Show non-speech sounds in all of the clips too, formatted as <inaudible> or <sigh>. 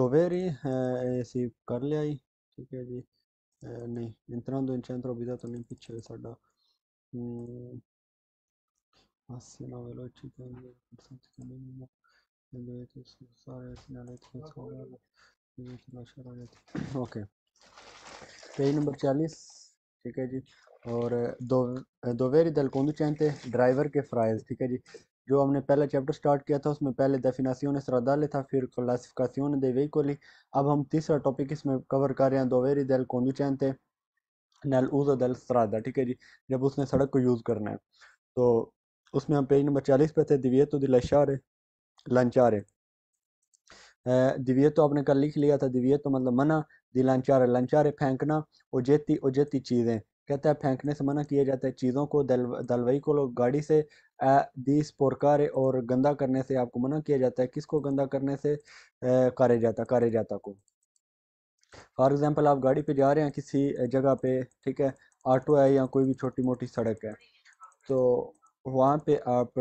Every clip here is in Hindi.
doveri si Carli hai ਠੀਕ ਹੈ ਜੀ ਨਹੀਂ entrando in centro abitato olimpice di Sarda massima velocità del versante minimo e dovete spostare la segnaletica sopra dovete lasciare la ok page number चालीस ठीक है जी और दो दोवेरी दल कोंदू चैनते ड्राइवर के फ़्राइज़ ठीक है जी जो हमने पहला चैप्टर स्टार्ट किया था उसमें पहले डेफिनासियों सरदाले था फिर क्लासिफिकासियों दे को ली अब हम तीसरा टॉपिक इसमें कवर कर रहे हैं दोवेरी दल थे नल उजा दल सरादा ठीक है जी जब उसने सड़क को यूज़ करना है तो उसमें हम पेज नंबर चालीस पे थे दिवियत तो दिलाशार लंचारे दिवियत तो आपने कल लिख लिया था दिवियत तो मतलब मना दिलान चारे लंचारे फेंकना उजेती उजेती चीज़ें कहता है फेंकने से मना किया जाता है चीज़ों को दल दलवाई को लोग गाड़ी से दीस पोरकारे और गंदा करने से आपको मना किया जाता है किसको गंदा करने से कारे जाता कारे जाता को फॉर एग्ज़ाम्पल आप गाड़ी पे जा रहे हैं किसी जगह पे ठीक है ऑटो है या कोई भी छोटी मोटी सड़क है तो वहाँ पे आप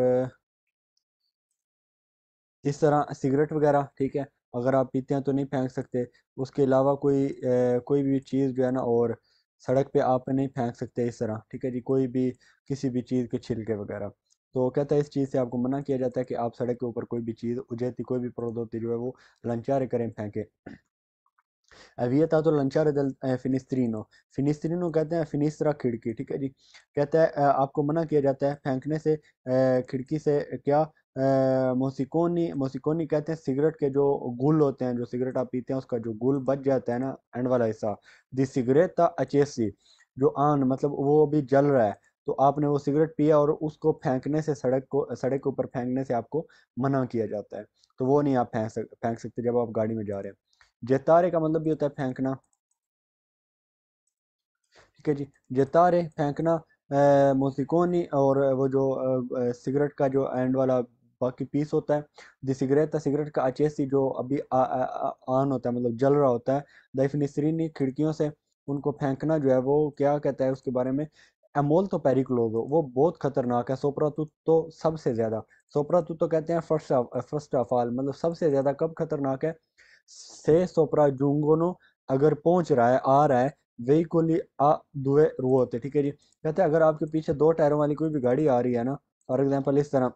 इस तरह सिगरेट वगैरह ठीक है अगर आप पीते हैं तो नहीं फेंक सकते उसके अलावा कोई ए, कोई भी चीज़ जो है ना और सड़क पे आप नहीं फेंक सकते इस तरह ठीक है जी कोई भी किसी भी चीज़ के छिलके वगैरह तो कहता है इस चीज़ से आपको मना किया जाता है कि आप सड़क के ऊपर कोई भी चीज़ उजैती कोई भी प्रदोती जो है वो लंचारे करें फेंके अवियता तो लंचार दल फिनिस्त्रीनो फिनिस्त्रीनो कहते हैं फिनिस्त्रा खिड़की ठीक है जी कहता है आपको मना किया जाता है फेंकने से खिड़की से क्या मोसिकोनी मोसिकोनी कहते हैं सिगरेट के जो गुल होते हैं जो सिगरेट आप पीते हैं उसका जो गुल बच जाता है ना एंड वाला हिस्सा दी सिगरेट था अचेसी जो आन मतलब वो अभी जल रहा है तो आपने वो सिगरेट पिया और उसको फेंकने से सड़क को सड़क के ऊपर फेंकने से आपको मना किया जाता है तो वो नहीं आप फेंक सक फेंक सकते जब आप गाड़ी में जा रहे हैं जेतारे का मतलब भी होता है फेंकना ठीक है जी जेतारे फेंकना मोसिकोनी और वो जो सिगरेट का जो एंड वाला बाकी पीस होता है दी सिगरेट था सिगरेट का अचे सी जो अभी ऑन होता है मतलब जल रहा होता है दईफ नसरी ने खिड़कियों से उनको फेंकना जो है वो क्या कहता है उसके बारे में एमोल तो पेरिक्लोज वो बहुत खतरनाक है सोपरातूत तो सबसे ज़्यादा सोपरातूत तो कहते हैं फर्स्ट फर्स्ट ऑफ ऑल मतलब सबसे ज़्यादा कब खतरनाक है से सोपरा जुंगोनो अगर पहुंच रहा है आ रहा है वही वहीकुल आ दुए रो होते ठीक है जी कहते हैं अगर आपके पीछे दो टायरों वाली कोई भी गाड़ी आ रही है ना फॉर एग्जाम्पल इस तरह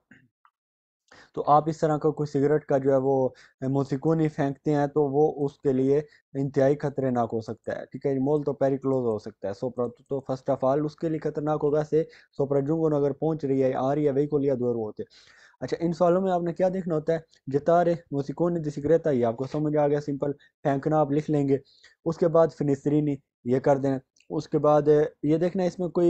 तो आप इस तरह का कोई सिगरेट का जो है वो मोसिकोनी ही फेंकते हैं तो वो उसके लिए इंतहाई खतरनाक हो सकता है ठीक है मोल तो पेरिक्लोज हो सकता है सोपरा तो फर्स्ट ऑफ ऑल उसके लिए खतरनाक होगा से सोप्रा जुंगन अगर पहुँच रही है आ रही है वही को लिया दूर होते अच्छा इन सवालों में आपने क्या देखना होता है जितारे मोसिकोन ने दिसिक्रेता ये आपको समझ आ गया सिंपल फेंकना आप लिख लेंगे उसके बाद फिनिस्त्री ये कर देना उसके बाद ये देखना इसमें कोई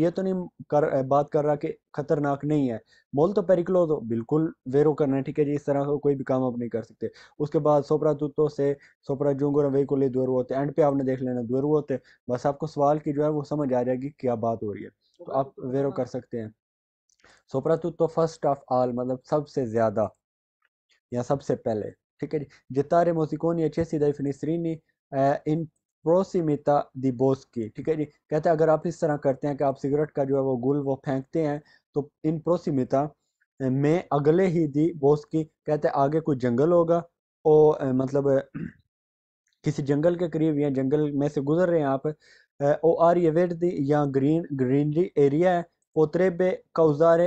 ये तो नहीं कर बात कर रहा कि ख़तरनाक नहीं है मोल तो पेरिकलो तो बिल्कुल वेरो करना है ठीक है जी इस तरह का को कोई भी काम आप नहीं कर सकते उसके बाद सोपरा तुतो से सोपरा जुंगोर वही को ले द्वर होते एंड पे आपने देख लेना द्वर होते बस आपको सवाल की जो है वो समझ आ जाएगी क्या बात हो रही है तो आप वेरो हाँ। कर सकते हैं सोपरा तुतो फर्स्ट ऑफ आल मतलब सबसे ज़्यादा या सबसे पहले ठीक है जी जितारे मोसिकोनी अच्छे सीधा फिनिसरीनी इन प्रोसीमिता की ठीक है जी कहते हैं अगर आप इस तरह करते हैं कि आप सिगरेट का जो है वो गुल वो फेंकते हैं तो इन प्रोसीमिता में अगले ही दी बोस की कहते हैं आगे कोई जंगल होगा और मतलब <clears throat> किसी जंगल के करीब या जंगल में से गुजर रहे हैं आप ओ आर ये दी या ग्रीन ग्रीनरी एरिया है पोतरेबे कौजार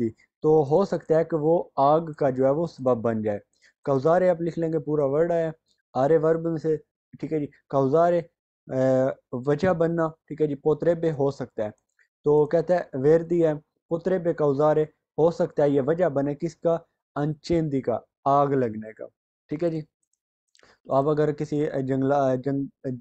दी तो हो सकता है कि वो आग का जो है वो सबब बन जाए कौजार आप लिख लेंगे पूरा वर्ड आया आर्य वर्ब में से ठीक है जी कौजार वजह बनना ठीक है जी पोतरे पे हो सकता है तो कहता है वेरदी है पुतरे पे कौजार हो सकता है ये वजह बने किसका अनचेंदी का आग लगने का ठीक है जी तो आप अगर किसी जंगला जंग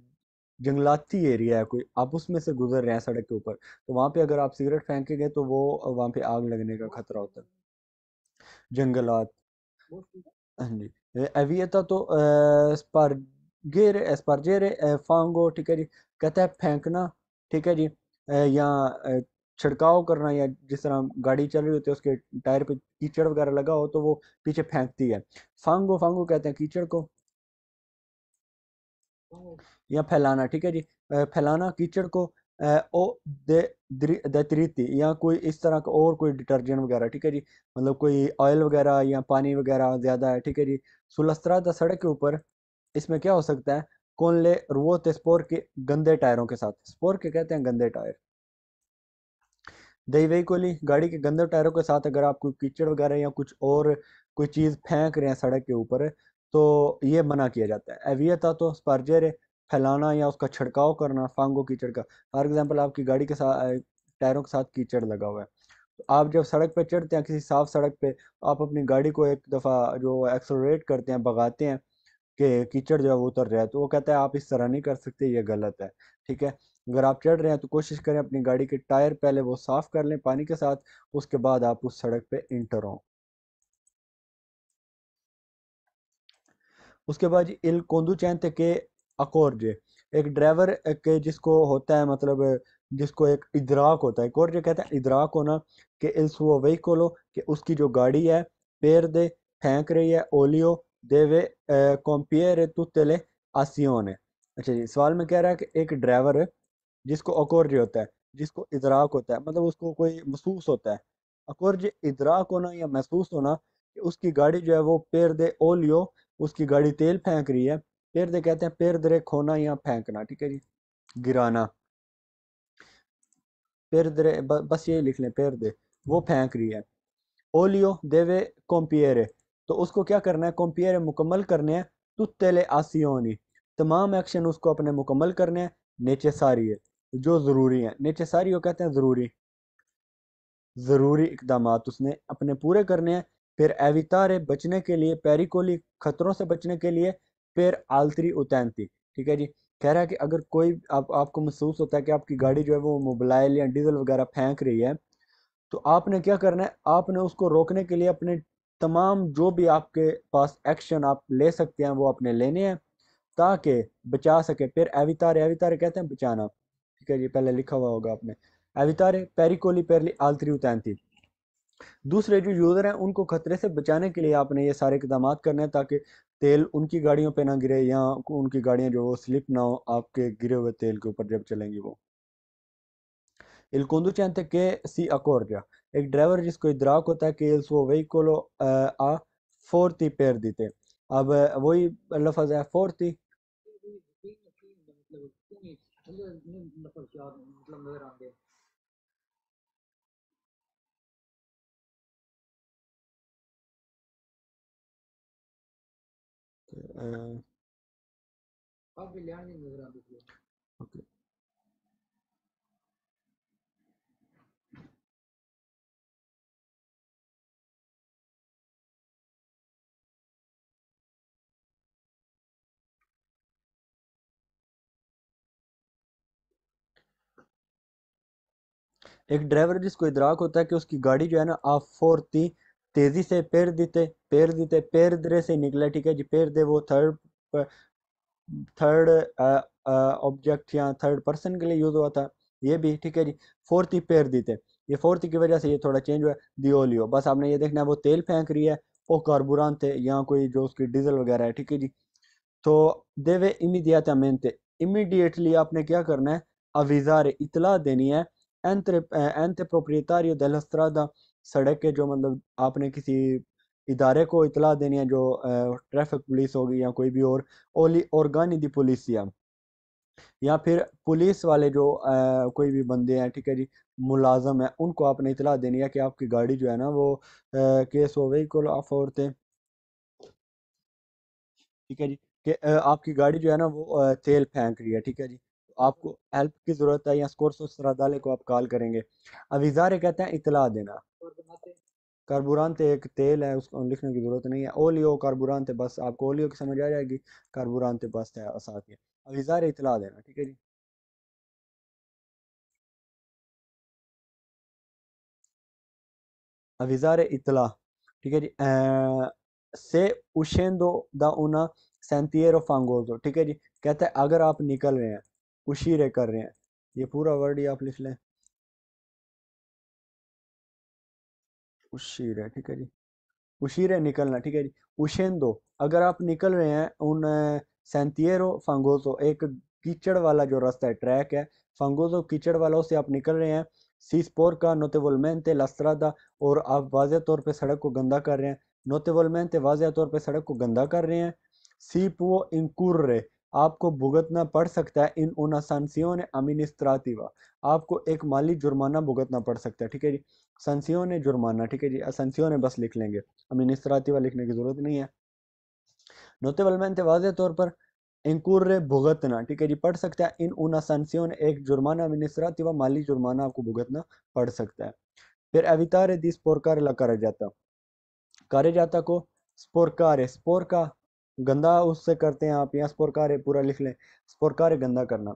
जंगलाती एरिया है कोई आप उसमें से गुजर रहे हैं सड़क के ऊपर तो वहां पे अगर आप सिगरेट फेंकेंगे तो वो वहां पे आग लगने का खतरा होता है जंगलात हाँ जी अवियता तो स्पार गेरे एस पर फांगो ठीक है जी कहते हैं फेंकना ठीक है जी या छिड़काव करना या जिस तरह गाड़ी चल रही होती है उसके टायर पे कीचड़ वगैरह लगा हो तो वो पीछे फेंकती है फांगो फांगो कहते हैं कीचड़ को या फैलाना ठीक है जी फैलाना कीचड़ को ओ दे दतरीती या कोई इस तरह का और कोई डिटर्जेंट वगैरह ठीक है जी मतलब कोई ऑयल वगैरह या पानी वगैरह ज़्यादा है ठीक है जी सुलस्त्रा था सड़क के ऊपर इसमें क्या हो सकता है कौन ले वो थे स्पोर के गंदे टायरों के साथ स्पोर के कहते हैं गंदे टायर दही वही कोली गाड़ी के गंदे टायरों के साथ अगर आप कोई कीचड़ वगैरह या कुछ और कोई चीज़ फेंक रहे हैं सड़क के ऊपर तो ये मना किया जाता है एवियता तो स्पर्जर फैलाना या उसका छिड़काव करना फांगो कीचड़ का फॉर एग्जाम्पल आपकी गाड़ी के साथ टायरों के साथ कीचड़ लगा हुआ है तो आप जब सड़क पर चढ़ते हैं किसी साफ सड़क पे आप अपनी गाड़ी को एक दफ़ा जो एक्सलोरेट करते हैं भगाते हैं कि कीचड़ जो है वो उतर रहा है तो वो कहता है आप इस तरह नहीं कर सकते ये गलत है ठीक है अगर आप चढ़ रहे हैं तो कोशिश करें अपनी गाड़ी के टायर पहले वो साफ़ कर लें पानी के साथ उसके बाद आप उस सड़क पे इंटर हों उसके बाद इल कोंदू चैंत के अकोरजे एक ड्राइवर के जिसको होता है मतलब जिसको एक इदराक होता है कोरजे कहता है इदराक होना कि इल्स वो वही खोलो कि उसकी जो गाड़ी है पैर दे फेंक रही है ओलियो deve eh, compiere tutte le azioni अच्छा जी सवाल में कह रहा है कि एक ड्राइवर जिसको अकोर्ज होता है जिसको इदराक होता है मतलब उसको कोई महसूस होता है अकोर्ज इदराक होना या महसूस होना कि उसकी गाड़ी जो है वो पैर दे ओलियो उसकी गाड़ी तेल फेंक रही है पैर दे कहते हैं पैर दरे खोना या फेंकना ठीक है जी गिराना पैर दरे बस ये लिख लें पैर दे वो फेंक रही है ओलियो देवे है तो उसको क्या करना है कॉम्पेयर मुकम्मल करने हैं तो तेले आसियोनी तमाम एक्शन उसको अपने मुकम्मल करने हैं नीचे सारी है जो ज़रूरी है नीचे सारी वो कहते हैं ज़रूरी ज़रूरी इकदाम उसने अपने पूरे करने हैं फिर एवितारे बचने के लिए पेरिकोली खतरों से बचने के लिए फिर आलतरी उतैनती ठीक है जी कह रहा है कि अगर कोई आप आपको महसूस होता है कि आपकी गाड़ी जो है वो मोबाइल या डीजल वगैरह फेंक रही है तो आपने क्या करना है आपने उसको रोकने के लिए अपने तमाम जो भी आपके पास एक्शन आप ले सकते हैं वो आपने लेने हैं ताकि बचा सके फिर एवितारे एवितारे कहते हैं बचाना ठीक है जी पहले लिखा हुआ होगा आपने एवितारे पेरिकोली पेरली आलतरी उतैंती दूसरे जो यूज़र हैं उनको खतरे से बचाने के लिए आपने ये सारे इकदाम करने हैं ताकि तेल उनकी गाड़ियों पे ना गिरे या उनकी गाड़ियां जो वो स्लिप ना हो आपके गिरे हुए तेल के ऊपर जब चलेंगी वो il चैंते के सी accorga एक ड्राइवर जिसको इदराक होता है कि इल्स वो वहीकोलो आ फोर्ती पेर दीते अब वही लफज है फोर्ती तो, अब भी नजर आती एक ड्राइवर जिसको इधराक होता है कि उसकी गाड़ी जो है ना आप फोर थी तेज़ी से पैर देते पैर देते पैर दरे से निकले ठीक है जी पैर दे वो थर्ड थर्ड ऑब्जेक्ट या थर्ड पर्सन के लिए यूज़ हुआ था ये भी ठीक है जी फोर्थ ही पैर देते ये फोर्थ की वजह से ये थोड़ा चेंज हुआ दियोलियो बस आपने ये देखना है वो तेल फेंक रही है वो कारबुरान थे या कोई जो उसकी डीजल वगैरह है ठीक है जी तो देवे मेन थे इमीडिएटली आपने क्या करना है अवीज़ार इतला देनी है एंत एंत प्रोप्रियतारी सड़क के जो मतलब आपने किसी इदारे को इतला देनी है जो ट्रैफिक पुलिस होगी या कोई भी और ओली औरगानी दी पुलिस या या फिर पुलिस वाले जो आ, कोई भी बंदे हैं ठीक है जी मुलाजम है उनको आपने इतला देनी है कि आपकी गाड़ी जो है ना वो आ, केस हो गई को अफोरते ठीक है जी कि आपकी गाड़ी जो है ना वो तेल फेंक रही है ठीक है जी आपको हेल्प की ज़रूरत है या स्कोर उसरादाले को आप कॉल करेंगे अब इजारे कहते हैं इतला देना कार्बुरान ते एक तेल है उसको लिखने की ज़रूरत नहीं है ओलियो कार्बुरान ते बस आपको ओलियो की समझ आ जाएगी कार्बुरान ते बस है आसान है अब इतला देना ठीक है जी अविजार इतला ठीक है जी से उशेंदो दा उना सेंतियर फांगोजो ठीक है जी कहते हैं अगर आप निकल रहे हैं कुशीरे कर रहे हैं ये पूरा वर्ड ही आप लिख लें उशीरे ठीक है जी उशीरे निकलना ठीक है जी उशेंदो अगर आप निकल रहे हैं उन सेंतियरो फंगोसो एक कीचड़ वाला जो रास्ता है ट्रैक है फंगोसो कीचड़ वाला उससे आप निकल रहे हैं सीसपोर का नोतेवोलमेंते लस्तरादा और आप वाजह तौर पर सड़क को गंदा कर रहे हैं थे वाजह तौर पर सड़क को गंदा कर रहे हैं सीपो इंकुर्रे आपको भुगतना पड़ सकता है इन उन संसियों अमिनिस्त्रातिवा आपको एक माली जुर्माना भुगतना पड़ सकता है ठीक है जी संसियों ने जुर्माना ठीक है जी असंसियों ने बस लिख लेंगे अमिनिस्त्रातिवा लिखने की ज़रूरत नहीं है नोतेबल में वाजे तौर पर इंकुर्र भुगतना ठीक है जी पढ़ सकता है इन उन ने एक जुर्माना अमिनिस्त्रातिवा माली जुर्माना आपको भुगतना पड़ सकता है फिर अवितारे दिस पोरकार ला जाता कार्य जाता को स्पोरकार स्पोर का गंदा उससे करते हैं आप यहाँ स्पोरकार पूरा लिख लें स्पोरकार गंदा करना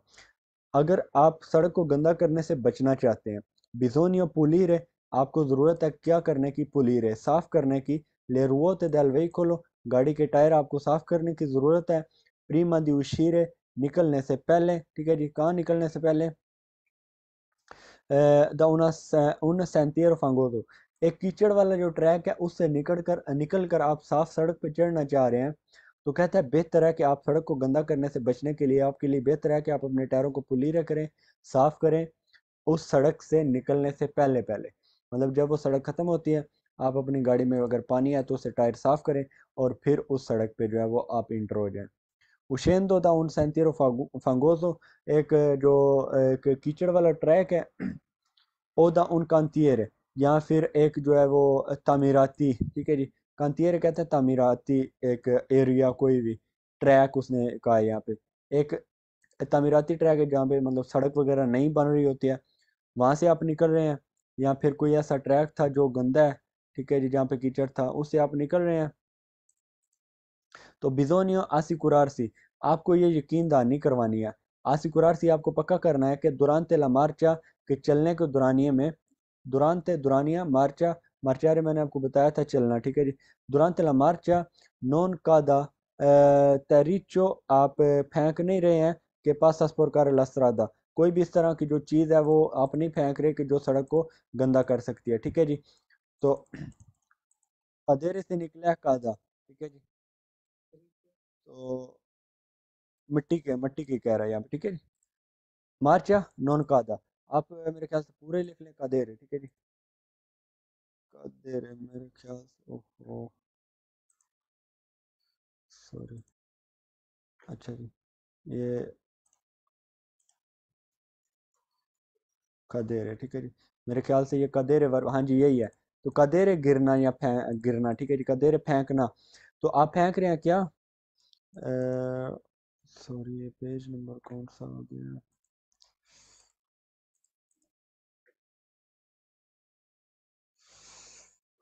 अगर आप सड़क को गंदा करने से बचना चाहते हैं बिजोनियो पुलिर आपको ज़रूरत है क्या करने की पुलिर है साफ़ करने की ले रुओ तो दलवई खोलो गाड़ी के टायर आपको साफ़ करने की ज़रूरत है प्रीमा दी उशीर है निकलने से पहले ठीक है जी कहाँ निकलने से पहले उन सैंतीर फांगोदो एक कीचड़ वाला जो ट्रैक है उससे निकल कर निकल कर आप साफ सड़क पर चढ़ना चाह रहे हैं तो कहता है बेहतर है कि आप सड़क को गंदा करने से बचने के लिए आपके लिए बेहतर है कि आप अपने टायरों को पुलीरा करें साफ करें उस सड़क से निकलने से पहले पहले मतलब जब वो सड़क ख़त्म होती है आप अपनी गाड़ी में अगर पानी है तो उसे टायर साफ़ करें और फिर उस सड़क पे जो है वो आप इंटर हो उशेन दो था उन सैंतीरो फंगोजो एक जो एक कीचड़ वाला ट्रैक है ओदा उन कांतीर या फिर एक जो है वो तामीराती ठीक है जी कंतियर कहते हैं तमीराती एक एरिया कोई भी ट्रैक उसने कहा है यहाँ पे एक तमीराती ट्रैक है जहाँ पे मतलब सड़क वगैरह नहीं बन रही होती है वहाँ से आप निकल रहे हैं या फिर कोई ऐसा ट्रैक था जो गंदा है ठीक है जी जहाँ पे कीचड़ था उससे आप निकल रहे हैं तो बिजोनियो आसी कुरारसी आपको ये यकीन दानी करवानी है आसी कुरारसी आपको पक्का करना है कि दुरानते ला मार्चा के चलने के दुरानिए में दुरानते दुरानिया मार्चा मार्चारे मैंने आपको बताया था चलना ठीक है जी दुरान तला मार्चा नॉन कादा तरीचो आप फेंक नहीं रहे हैं के पास सस्पुर कर लसरादा कोई भी इस तरह की जो चीज़ है वो आप नहीं फेंक रहे कि जो सड़क को गंदा कर सकती है ठीक है जी तो अधेरे से निकला है कादा ठीक है जी तो मिट्टी के मिट्टी की कह रहा है यहाँ ठीक है जी मार्चा नॉन कादा आप मेरे ख्याल से पूरे लिख लें कादेरे ठीक है जी दे रहे मेरे ख्याल से ओहो सॉरी अच्छा जी ये है ठीक है जी मेरे ख्याल से ये कदेरे वर्ब हाँ जी यही है तो कदेरे गिरना या गिरना ठीक है जी कदेरे फेंकना तो आप फेंक रहे हैं क्या सॉरी ये पेज नंबर कौन सा हो गया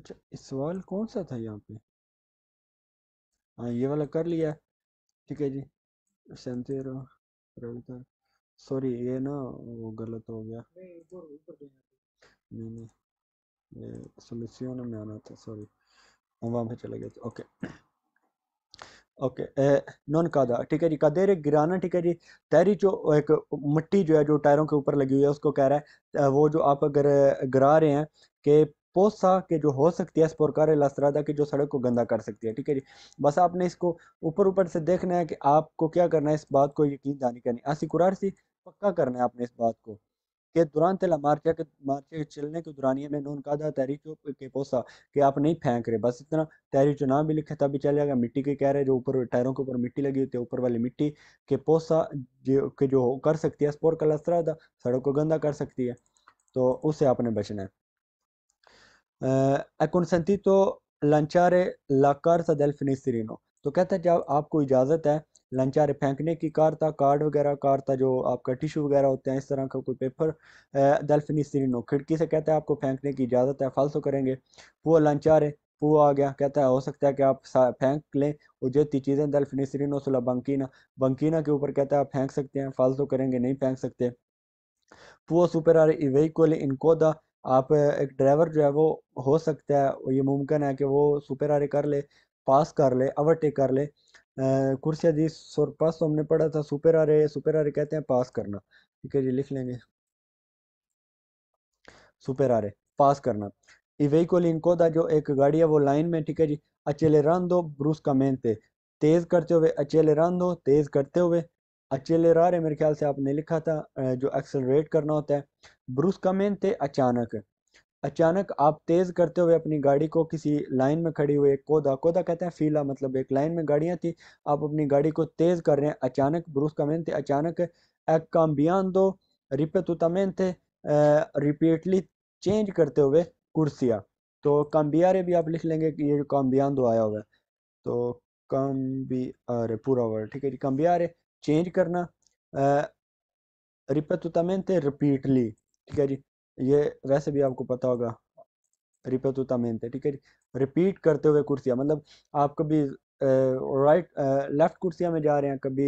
अच्छा सवाल कौन सा था यहाँ पे हाँ ये वाला कर लिया ठीक है जी सैंतीर सॉरी ये ना वो गलत हो गया नहीं नहीं ये सोल्यूशन में आना था सॉरी हम वहाँ पर चले गए थे ओके ओके नॉन कादा ठीक है जी कादे रे गिराना ठीक है जी तैरी जो एक मिट्टी जो है जो टायरों के ऊपर लगी हुई है उसको कह रहा है वो जो आप अगर गिरा रहे हैं कि पोसा के जो हो सकती है स्पोरकार लास्त्रादा की जो सड़क को गंदा कर सकती है ठीक है जी बस आपने इसको ऊपर ऊपर से देखना है कि आपको क्या करना है इस बात को यकीन दानी करनी कुरार सी पक्का करना है आपने इस बात को के दौरान तेला मार्चा के के चलने के दौरान में नून तहरी तहरीक के पोसा कि आप नहीं फेंक रहे बस इतना तहरीक नाम भी लिखे तभी चल जाएगा मिट्टी के कह रहे जो ऊपर टायरों के ऊपर मिट्टी लगी होती है ऊपर वाली मिट्टी के पोसा जो के जो कर सकती है स्पोर का लसरा था सड़क को गंदा कर सकती है तो उससे आपने बचना है Uh, è consentito lanciare la carta del finestrino तो कहते हैं जब आपको इजाज़त है लंचारे फेंकने की कारता कार्ड वगैरह कारता जो आपका टिशू वगैरह होते हैं इस तरह का कोई पेपर दलफनी सीनो खिड़की से कहते हैं आपको फेंकने की इजाज़त है फालसो करेंगे वो लंचारे वो आ गया कहता है हो सकता है कि आप फेंक लें और जितनी चीज़ें दलफनी सीनो सुला बंकीना बंकीना के ऊपर कहता है आप फेंक सकते हैं फालसो करेंगे नहीं फेंक सकते वो सुपर आर इवेक्वल इनकोदा आप एक ड्राइवर जो है वो हो सकता है ये मुमकिन है कि वो सुपर आरे कर ले पास कर ले ओवरटेक कर ले कुर्सी हदीस सरपस तो हमने पढ़ा था सुपर आरे सुपर आरे कहते हैं पास करना ठीक है जी लिख लेंगे सुपर आरे पास करना ये इनको था जो एक गाड़ी है वो लाइन में ठीक है जी अचेले रन दो ब्रूस का मेन पे तेज़ करते हुए अचेले रन दो तेज़ करते हुए अचेलरार है मेरे ख्याल से आपने लिखा था जो एक्सलरेट करना होता है ब्रूस कमेन थे अचानक अचानक आप तेज़ करते हुए अपनी गाड़ी को किसी लाइन में खड़ी हुई कोदा कोदा कहते हैं फीला मतलब एक लाइन में गाड़ियाँ थी आप अपनी गाड़ी को तेज़ कर रहे हैं अचानक ब्रूस कमेन थे अचानक एक काम्बियान दो रिपे तमेन थे रिपीटली चेंज करते हुए कुर्सियाँ तो काम्बियारे भी आप लिख लेंगे कि ये जो काम्बियान दो आया हुआ है तो काम्बियारे पूरा वर्ड ठीक है जी काम्बियारे चेंज करना रिपतुतामेंते रिपीटली ठीक है जी ये वैसे भी आपको पता होगा रिपतुतामेंते ठीक है जी रिपीट करते हुए कुर्सियाँ मतलब आप कभी राइट लेफ़्ट कुर्सियाँ में जा रहे हैं कभी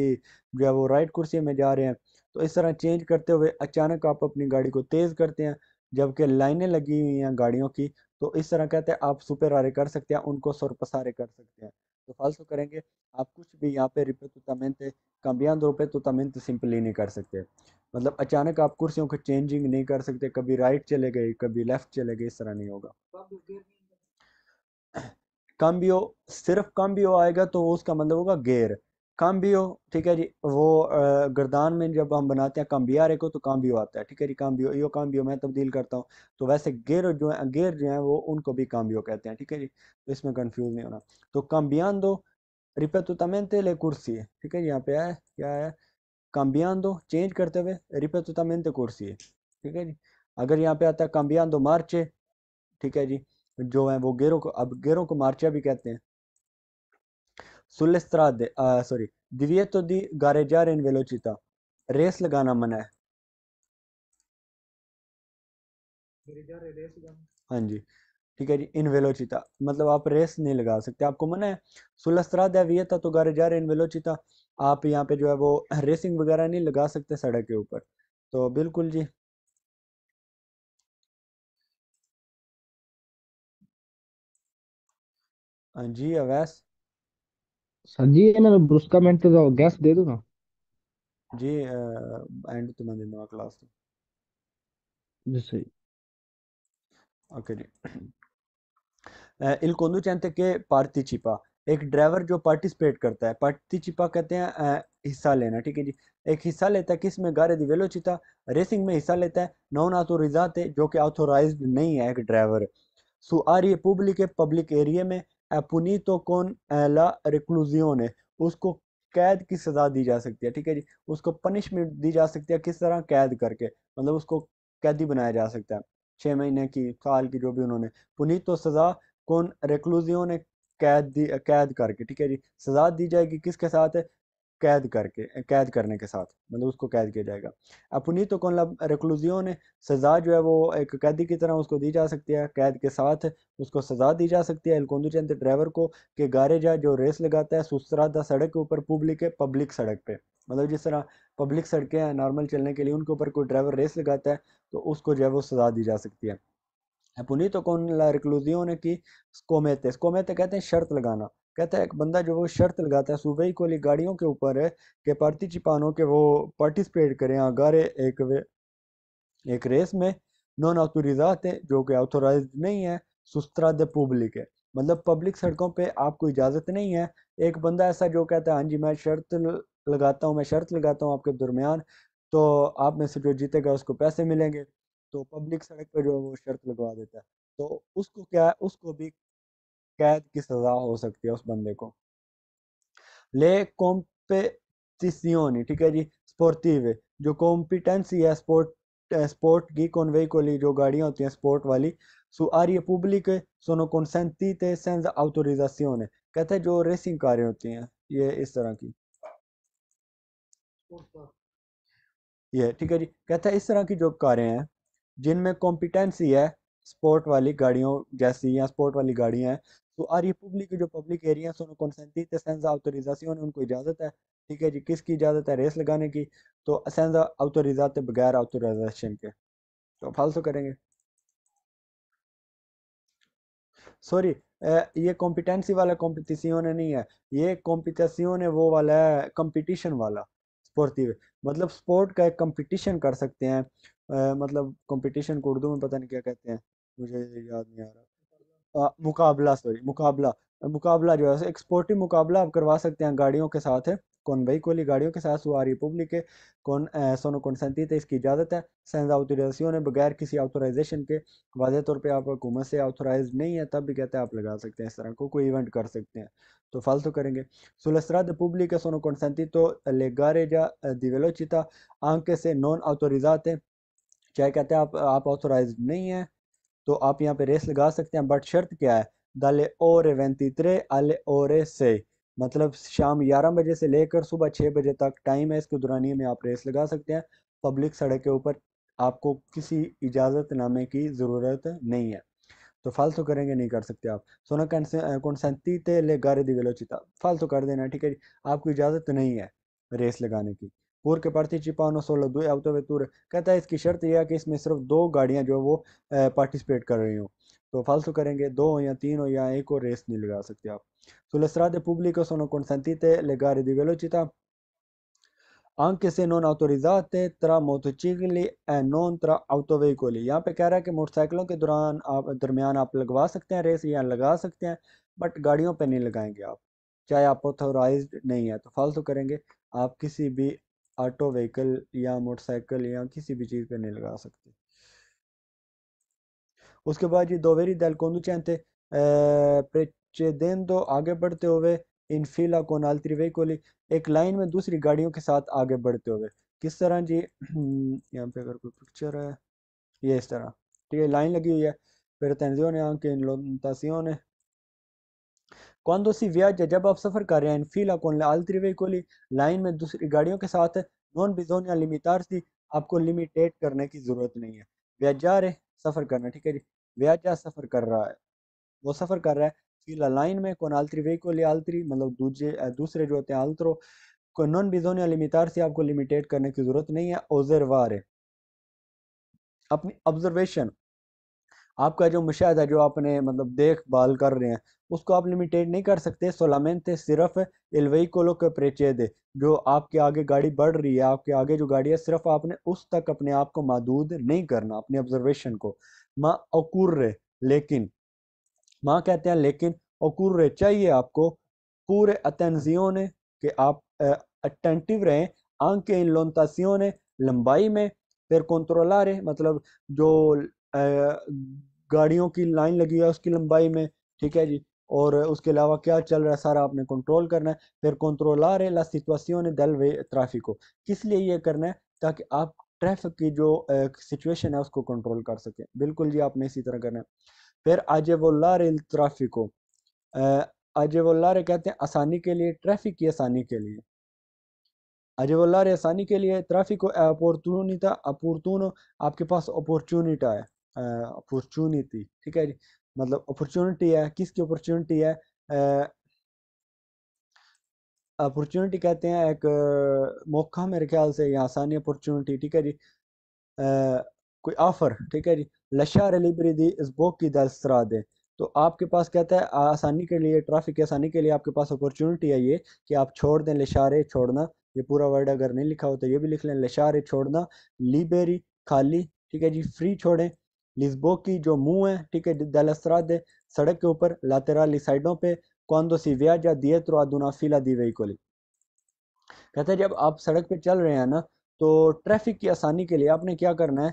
जो है वो राइट कुर्सियाँ में जा रहे हैं तो इस तरह चेंज करते हुए अचानक आप अपनी गाड़ी को तेज़ करते हैं जबकि लाइनें लगी हुई हैं गाड़ियों की तो इस तरह कहते हैं आप सुपेरारे कर सकते हैं उनको सरपसारे कर सकते हैं तो फालसो करेंगे आप कुछ भी यहाँ पे रिपे तुतमेंते तो कामयान रुपये तुतमेंते तो सिंपली नहीं कर सकते मतलब अचानक आप कुर्सियों को चेंजिंग नहीं कर सकते कभी राइट चले गए कभी लेफ्ट चले गए इस तरह नहीं होगा काम्बियो सिर्फ काम्बियो आएगा तो उसका मतलब होगा गेयर काम्बियो ठीक है जी वो गर्दान में जब हम बनाते हैं काम्बियारे को तो काम्बियो आता है ठीक है जी काम्बियो यो काम्बियो मैं तब्दील करता हूँ तो वैसे गेर जो है गेर जो है वो उनको भी काम्बियो कहते हैं ठीक है जी तो इसमें कन्फ्यूज़ नहीं होना तो काम्बियान दो रिपेतुतामेंते ले कुर्सी है ठीक है यहाँ पे आया क्या आया काम्बियान दो चेंज करते हुए रिपेतुतामेंते कुर्सी है ठीक है जी अगर यहाँ पे आता है काम्बियान दो मार्चे ठीक है जी जो है वो गेरों को अब गेरों को मार्चा भी कहते हैं Sulle strade, uh, sorry, divieto di gareggiare in velocità. Race लगाना मना है हाँ जी ठीक है जी इन वेलोचिता मतलब आप रेस नहीं लगा सकते आपको मना है सुलस्त्राद है तो गारे जा रहे इन वेलोचिता आप यहाँ पे जो है वो रेसिंग वगैरह नहीं लगा सकते सड़क के ऊपर तो बिल्कुल जी जी अवैस सर जी ये ना ब्रुस्का मेंट तो गैस दे दो ना जी एंड तो मैं देना क्लास जी ओके जी इल कोंदू चैनते के पार्टिसिपा एक ड्राइवर जो पार्टिसिपेट करता है पार्टिसिपा कहते हैं हिस्सा लेना ठीक है जी एक हिस्सा लेता है किस में गारे दी वेलोचिता रेसिंग में हिस्सा लेता है नॉन ऑथोरिजाते जो कि ऑथोराइज्ड नहीं है एक ड्राइवर सो आ रही है पब्लिक पब्लिक एरिया में पुनीतो कौन एला रिक्लूजियोन है उसको कैद की सज़ा दी जा सकती है ठीक है जी उसको पनिशमेंट दी जा सकती है किस तरह कैद करके मतलब उसको कैदी बनाया जा सकता है छः महीने की साल की जो भी उन्होंने पुनीतो सज़ा कौन रेक्लूजियों ने कैद दी कैद करके ठीक है जी सज़ा दी जाएगी किसके साथ है कैद करके कैद करने के साथ मतलब उसको कैद किया जाएगा अपनी तो कौन लब ने सज़ा जो है वो एक कैदी की तरह उसको दी जा सकती है कैद के साथ उसको सज़ा दी जा सकती है एलकोंदुचंद ड्राइवर को कि गारे जा जो रेस लगाता है सुस्तरादा सड़क के ऊपर पब्लिक है पब्लिक सड़क पर मतलब जिस तरह पब्लिक सड़कें हैं नॉर्मल चलने के लिए उनके ऊपर कोई ड्राइवर रेस लगाता है तो उसको जो है वो सज़ा दी जा सकती है पुनी तो कौन रिक्लूजियो ने की स्कोमेते स्कोमेते कहते हैं शर्त लगाना कहता है एक बंदा जो वो शर्त लगाता है सूबे को गाड़ियों के ऊपर है कि पार्टी चिपानों के वो पार्टिसिपेट करें आगारे हाँ, एक एक रेस में नॉन ऑथोरिजात है जो कि ऑथोराइज नहीं है सुस्तरा द पब्लिक है मतलब पब्लिक सड़कों पे आपको इजाज़त नहीं है एक बंदा ऐसा जो कहता है हाँ जी मैं शर्त लगाता हूँ मैं शर्त लगाता हूँ आपके दरमियान तो आप में से जो जीतेगा उसको पैसे मिलेंगे तो पब्लिक सड़क पर जो है वो शर्त लगवा देता है तो उसको क्या है उसको भी कैद की सजा हो सकती है उस बंदे को ले कॉम्पेटिसियोनी ठीक है जी स्पोर्टिव जो कॉम्पिटेंसी है स्पोर्ट स्पोर्ट की कॉन्वे को ली जो गाड़ियां होती हैं स्पोर्ट वाली सो आर्य पब्लिक सोनो कॉन्सेंती ते सेंस है कहते हैं जो रेसिंग कारें होती हैं ये इस तरह की ये ठीक है जी कहते हैं इस तरह की जो कारें हैं जिनमें कॉम्पिटेंसी है स्पोर्ट वाली गाड़ियों जैसी या स्पोर्ट वाली गाड़ियां हैं सो आर रिपब्लिक के जो पब्लिक एरिया उन्होंने कॉन्सेंटी सेंजा अवतोरिजासियों ने उनको इजाज़त है ठीक है जी किसकी इजाज़त है रेस लगाने की तो सेंजा अवतोरिजात बगैर ऑथोराइजेशन के तो फालतू करेंगे सॉरी ये कॉम्पिटेंसी वाला कॉम्पिटिशन नहीं है ये कॉम्पिटिशन है वो वाला है कंपटीशन वाला स्पोर्टिव मतलब स्पोर्ट का एक कंपटीशन कर सकते हैं आ, मतलब कंपटीशन को उर्दू में पता नहीं क्या कहते हैं मुझे याद नहीं आ रहा मुकाबला सॉरी मुकाबला मुकाबला जो है एक्सपोर्टिव मुकाबला आप करवा सकते हैं गाड़ियों के साथ है कौन भाई कोली गाड़ियों के साथ सुआ रिपब्लिक है कौन सोनो कौन कौनसेंती है इसकी इजाज़त है सेंस ऑथोराइजेशन है बगैर किसी ऑथोराइजेशन के वाजे तौर पे आप हुकूमत से ऑथोराइज नहीं है तब भी कहते हैं आप लगा सकते हैं इस तरह को कोई इवेंट कर सकते हैं तो फालतू करेंगे सुलसरा दिपब्लिक है सोनो कौन कौनसेंतीतो लेगारे या दिवेलोचिता आंके से नॉन ऑथोरिजात है चाहे कहते हैं आप ऑथोराइज नहीं है तो आप यहाँ पे रेस लगा सकते हैं बट शर्त क्या है रे और वेंतीतरे अल और से मतलब शाम ग्यारह बजे से लेकर सुबह छः बजे तक टाइम है इसके दौरानिए में आप रेस लगा सकते हैं पब्लिक सड़क के ऊपर आपको किसी इजाजत नामे की ज़रूरत नहीं है तो फालतू करेंगे नहीं कर सकते आप सोना कौनसंती ले गारे दी गलोचिता फालतू कर देना ठीक है जी आपको इजाज़त नहीं है रेस लगाने की हूर के प्रार्थी सोलह दो अब तो वेतूर कहता है इसकी शर्त यह है कि इसमें सिर्फ दो गाड़ियाँ जो है वो पार्टिसिपेट कर रही हूँ तो फालतू करेंगे दो हो या तीन हो या एक और रेस नहीं लगा सकते आप public sulle strade pubbliche sono consentite le gare di velocità anche se non मोटरचिकली tra नॉन e non tra autoveicoli यहाँ पे कह रहा है कि मोटरसाइकिलों के दौरान आप दरमियान आप लगवा सकते हैं रेस या लगा सकते हैं बट गाड़ियों पे नहीं लगाएंगे आप चाहे आप ऑथोराइज नहीं है तो फालतू करेंगे आप किसी भी ऑटो व्हीकल या मोटरसाइकिल या किसी भी चीज़ पे नहीं लगा सकते उसके बाद ये दोवेरी दल conducente eh, precedendo आगे बढ़ते हुए इन फिला को altri veicoli एक लाइन में दूसरी गाड़ियों के साथ आगे बढ़ते हुए किस तरह जी <clears throat> यहाँ पे अगर कोई पिक्चर है ये इस तरह ठीक तो है लाइन लगी हुई है फिर तंजियों ने आके इन ने कौन Cuando व्याज है जब आप सफ़र कर रहे हैं फीला con la altre veicoli, line में दूसरी गाड़ियों के साथ नॉन बिजोन या लिमिटार लिमितारसी आपको लिमिटेड करने की ज़रूरत नहीं है व्याज जा रहे सफ़र करना ठीक है जी व्याज जा सफ़र कर रहा है वो सफ़र कर रहा है फीला लाइन में कौन आलतरी वेकोली आलतरी मतलब दूजे दूसरे जो होते हैं आलतरो को नॉन बिजोन या लिमिटार लिमितारसी आपको लिमिटेड करने की ज़रूरत नहीं है ओजरवार अपनी ऑब्जर्वेशन आपका जो मुशाह जो आपने मतलब देखभाल कर रहे हैं उसको आप लिमिटेड नहीं कर सकते सोलामैन थे सिर्फ एलवई को लोग परिचय दे जो आपके आगे गाड़ी बढ़ रही है आपके आगे जो गाड़ी है सिर्फ आपने उस तक अपने आप को महदूद नहीं करना अपने ऑब्जर्वेशन को माँ अकुर्रे लेकिन माँ कहते हैं लेकिन अकुर्रे चाहिए आपको पूरे अतनजियों ने कि आप अटेंटिव रहें आंख के इन लोनतासियों ने लंबाई में फिर कंट्रोला रहे मतलब जो गाड़ियों की लाइन लगी हुई है उसकी लंबाई में ठीक है जी और उसके अलावा क्या चल रहा है सारा आपने कंट्रोल करना है फिर आ रहे ला ने दल वे को किस लिए ये करना है ताकि आप ट्रैफिक की जो सिचुएशन है उसको कंट्रोल कर सकें बिल्कुल जी आपने इसी तरह करना है फिर वो ला वो ला रहे कहते हैं आसानी के लिए ट्रैफिक की आसानी के लिए वो ला रहे आसानी के लिए ट्रैफिक को अपॉर्चुनिटा अपॉर्चुन आपके पास अपॉर्चुनिटा है अपॉर्चुनिटी ठीक है जी मतलब अपॉर्चुनिटी है किसकी अपॉर्चुनिटी है अपॉर्चुनिटी कहते हैं एक मौका मेरे ख्याल से या आसानी अपॉर्चुनिटी ठीक है जी आ, कोई ऑफर ठीक है जी लशा रिलीवरी दी इस बुक की दस्तरा दे तो आपके पास कहता है आसानी के लिए ट्रैफिक की आसानी के लिए आपके पास अपॉर्चुनिटी है ये कि आप छोड़ दें लशारे छोड़ना ये पूरा वर्ड अगर नहीं लिखा हो तो ये भी लिख लें लशारे छोड़ना लिबेरी खाली ठीक है जी फ्री छोड़ें लिस्बो की जो मुंह है ठीक है दलसरा दे सड़क के ऊपर लातेराली साइडों पे कौंदो सीविया या आदुना फीला दी कोली कहते हैं जब आप सड़क पे चल रहे हैं ना तो ट्रैफिक की आसानी के लिए आपने क्या करना है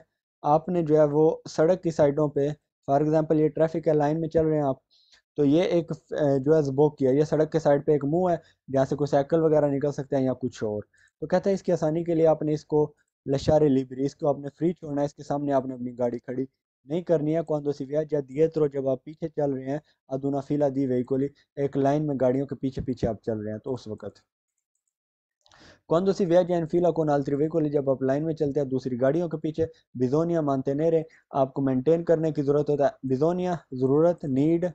आपने जो है वो सड़क की साइडों पे फॉर एग्जांपल ये ट्रैफिक है लाइन में चल रहे हैं आप तो ये एक जो है जबोक किया ये सड़क के साइड पे एक मुंह है जहाँ से कोई साइकिल वगैरह निकल सकते हैं या कुछ और तो कहते हैं इसकी आसानी के लिए आपने इसको लशारे लिबरी इसको आपने फ्री छोड़ना है इसके सामने आपने अपनी गाड़ी खड़ी नहीं करनी है कौन quando जब viaggia dietro तो जब आप पीछे चल रहे हैं अदुना फिला दी कोली एक लाइन में गाड़ियों के पीछे पीछे आप चल रहे हैं तो उस वक़्त कौन si viaggia in fila con altri veicoli जब आप लाइन में चलते हैं दूसरी गाड़ियों के पीछे बिजोनिया रहे आपको मेंटेन करने की ज़रूरत होता है बिजोनिया ज़रूरत नीड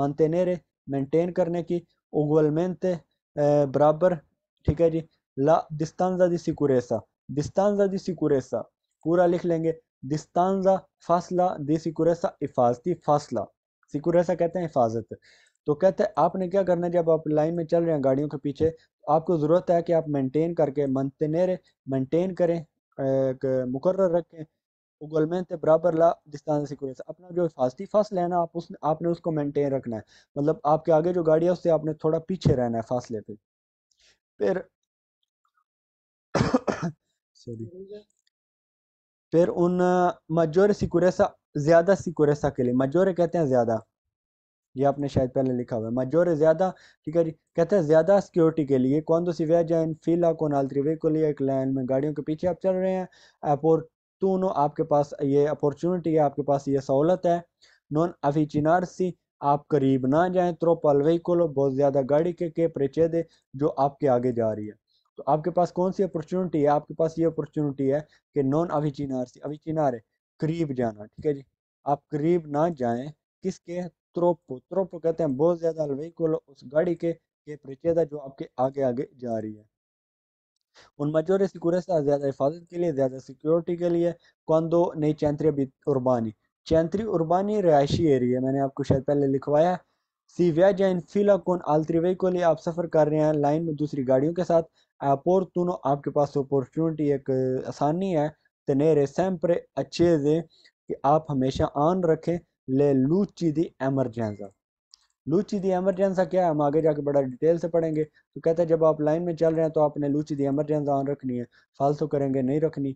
रहे मेनटेन करने की उगवलमेंते बराबर ठीक है जी ला दिस्तानजा दी सिकुरेसा दिस्तानजा दी सिकुरेसा पूरा लिख लेंगे दिस्तानजा फासला दी सिकुरसा हिफाजती फासला सिकुरैसा कहते हैं हिफाजत तो कहते हैं आपने क्या करना है जब आप लाइन में चल रहे हैं गाड़ियों के पीछे आपको ज़रूरत है कि आप मेंटेन करके मंतनेर मेंटेन करें मुकर रखें उगलमेन से बराबर ला दिस्तान सिकुरैसा अपना जो हिफाजती फासला है ना आप उस आपने उसको मेंटेन रखना है मतलब आपके आगे जो गाड़ी है उससे आपने थोड़ा पीछे रहना है फासले पर फिर <coughs> सॉरी फिर उन मजोर सिकुरेसा ज़्यादा सिकुरेसा के लिए मजोरे कहते हैं ज़्यादा ये आपने शायद पहले लिखा हुआ है मजोरे ज़्यादा ठीक है जी कहते हैं ज़्यादा सिक्योरिटी के लिए कौन दो तो सिवे जैन फीला को नाल त्रिवे को लिए एक लाइन में गाड़ियों के पीछे आप चल रहे हैं नो आपके पास ये अपॉर्चुनिटी है आपके पास ये सहूलत है नॉन सी आप करीब ना जाए त्रोपल वही को बहुत ज़्यादा गाड़ी के, के परिचय दे जो आपके आगे जा रही है तो आपके पास कौन सी अपॉर्चुनिटी है आपके पास ये अपॉर्चुनिटी है कि नॉन अविचिनार से अविचिनार करीब जाना ठीक है जी आप करीब ना जाएं किसके त्रोपो त्रोपो कहते हैं बहुत ज़्यादा अलवेकुल उस गाड़ी के के परिचेदा जो आपके आगे आगे जा रही है उन मजोरे सिक्योर ज़्यादा हिफाजत के लिए ज़्यादा सिक्योरिटी के लिए कौंदो नई चैंतरी उर्बानी चैंतरी उर्बानी रिहायशी एरिया मैंने आपको शायद पहले लिखवाया सीविया इन फिला कौन वही को लिए आप सफ़र कर रहे हैं लाइन में दूसरी गाड़ियों के साथ opportuno आपके पास अपॉर्चुनिटी एक आसानी है tenere अच्छे दे कि आप हमेशा आन रखें ले लूची दी एमरजेंसा लूची दी एमरजेंसा क्या है हम आगे जाके बड़ा डिटेल से पढ़ेंगे तो कहते हैं जब आप लाइन में चल रहे हैं तो आपने लूची दी एमरजेंसा ऑन रखनी है फालतू करेंगे नहीं रखनी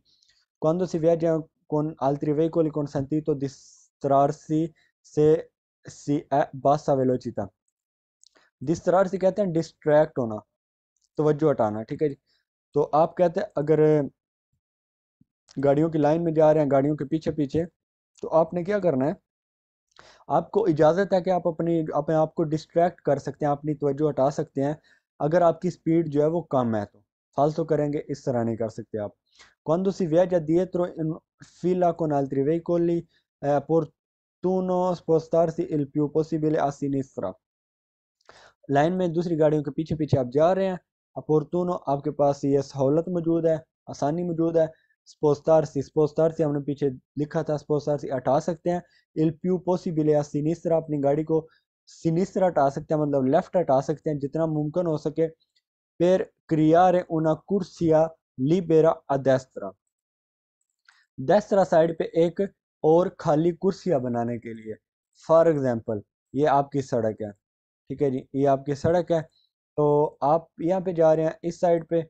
कौन दो सी व्याजा कौन viaggia वही कोली कौन संती तो distrarsi से सी ए बासा वेलोचिता distrarsi कहते हैं डिस्ट्रैक्ट होना तोज्जो हटाना ठीक है जी तो आप कहते हैं अगर गाड़ियों की लाइन में जा रहे हैं गाड़ियों के पीछे पीछे तो आपने क्या करना है आपको इजाज़त है कि आप अपनी अपने आप को डिस्ट्रैक्ट कर सकते हैं अपनी तवज्जो हटा सकते हैं अगर आपकी स्पीड जो है वो कम है तो फालतू करेंगे इस तरह नहीं कर सकते आप कौन दूसरी viaggia dietro in fila con altri veicoli è opportuno spostarsi line में दूसरी गाड़ियों के पीछे पीछे आप जा रहे हैं अपॉर्तूनो आपके पास ये सहूलत मौजूद है आसानी मौजूद है स्पोस्तारसी स्पोस्तारसी हमने पीछे लिखा था स्पोस्तारसी हटा सकते हैं इल प्यू पॉसिबल या सिनिस्त्रा अपनी गाड़ी को सिनिस्त्रा हटा सकते हैं मतलब लेफ्ट हटा सकते हैं जितना मुमकिन हो सके पेर क्रियारे उना कुर्सिया लिबेरा अदेस्तरा दस्तरा साइड पे एक और खाली कुर्सियाँ बनाने के लिए फॉर एग्ज़ाम्पल ये आपकी सड़क है ठीक है जी ये आपकी सड़क है तो आप यहाँ पे जा रहे हैं इस साइड पे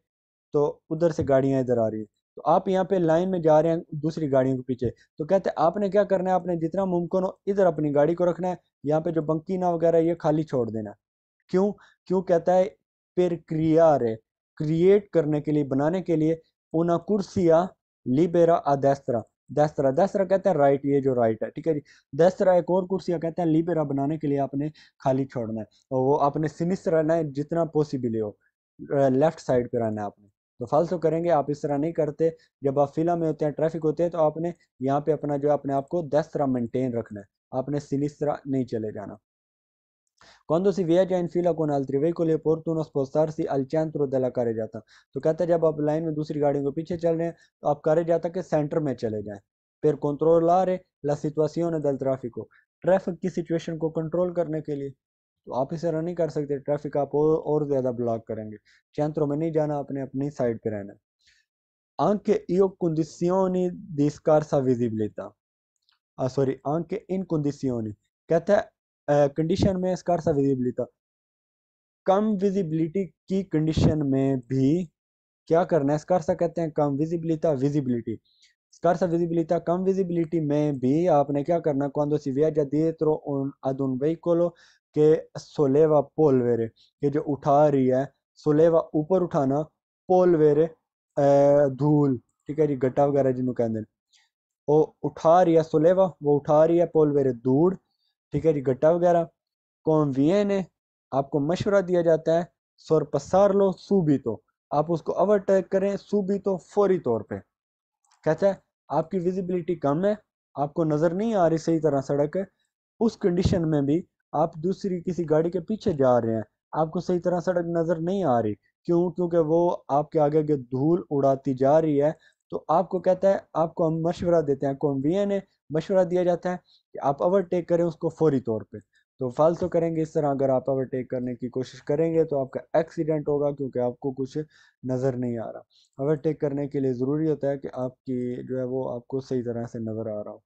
तो उधर से गाड़ियाँ इधर आ रही हैं तो आप यहाँ पे लाइन में जा रहे हैं दूसरी गाड़ियों के पीछे तो कहते हैं आपने क्या करना है आपने जितना मुमकिन हो इधर अपनी गाड़ी को रखना है यहाँ पे जो बंकी ना वगैरह ये खाली छोड़ देना क्यों क्यों कहता है प्रक्रिया रे क्रिएट करने के लिए बनाने के लिए ऊना कुर्सिया लिबेरा आदेस्तरा दस तरह दस तरह कहते हैं राइट ये जो राइट है ठीक है जी दस तरह एक और कुर्सियाँ कहते हैं लिबेरा बनाने के लिए आपने खाली छोड़ना है और वो आपने सिनिस रहना है जितना पॉसिबल हो लेफ्ट साइड पर रहना है आपने तो फालतू तो करेंगे आप इस तरह नहीं करते जब आप फिला में होते हैं ट्रैफिक होते हैं तो आपने यहाँ पे अपना जो है अपने आप को दस तरह मेंटेन रखना है आपने सिनिस तरह नहीं चले जाना Cuando si viaja en fila con altri vehículo, es oportuno espostarse al centro de la carrellata. तो कहते हैं जब आप लाइन में दूसरी गाड़ियों के पीछे चल रहे हैं तो आप carrellata के सेंटर में चले जाएं फिर controllare la situazione del traffico Traffic की सिचुएशन को कंट्रोल करने के लिए तो आप इसे रन नहीं कर सकते ट्रैफिक आप और, और ज़्यादा ब्लॉक करेंगे सेंट्रो में नहीं जाना अपने अपनी साइड पर रहना anche io condizioni di scarsa visibilità ah, sorry anche इन कुंदिसियों कहता है कंडीशन में स्कारसा विजिबिलिटी कम विजिबिलिटी की कंडीशन में भी क्या करना है स्कारसा कहते हैं कम विजिबिलिटा विजिबिलिटी स्कारसा विजिबिलिटा कम विजिबिलिटी में भी आपने क्या करना quando si viaggia dietro un, ad un veicolo che solleva polvere कि जो उठा रही है सोलेवा ऊपर उठाना पोलवेरे धूल ठीक है जी गट्टा वगैरह जिन्होंने कहते हैं वो उठा रही है सोलेवा वो उठा रही है पोलवेरे दूड़ ठीक है जी गट्टा वगैरह कॉमविए ने आपको मशवरा दिया जाता है पसार लो सूबी तो आप उसको ओवरटेक करें सूबी तो फौरी तौर पे कहता है आपकी विजिबिलिटी कम है आपको नज़र नहीं आ रही सही तरह सड़क है उस कंडीशन में भी आप दूसरी किसी गाड़ी के पीछे जा रहे हैं आपको सही तरह सड़क नज़र नहीं आ रही क्यों क्योंकि वो आपके आगे आगे धूल उड़ाती जा रही है तो आपको कहता है आपको हम मशवरा देते हैं कॉम्बिया ने मशवरा दिया जाता है कि आप ओवरटेक करें उसको फौरी तौर पर तो फालतू तो करेंगे इस तरह अगर आप ओवरटेक करने की कोशिश करेंगे तो आपका एक्सीडेंट होगा क्योंकि आपको कुछ नज़र नहीं आ रहा ओवरटेक करने के लिए ज़रूरी होता है कि आपकी जो है वो आपको सही तरह से नज़र आ रहा हो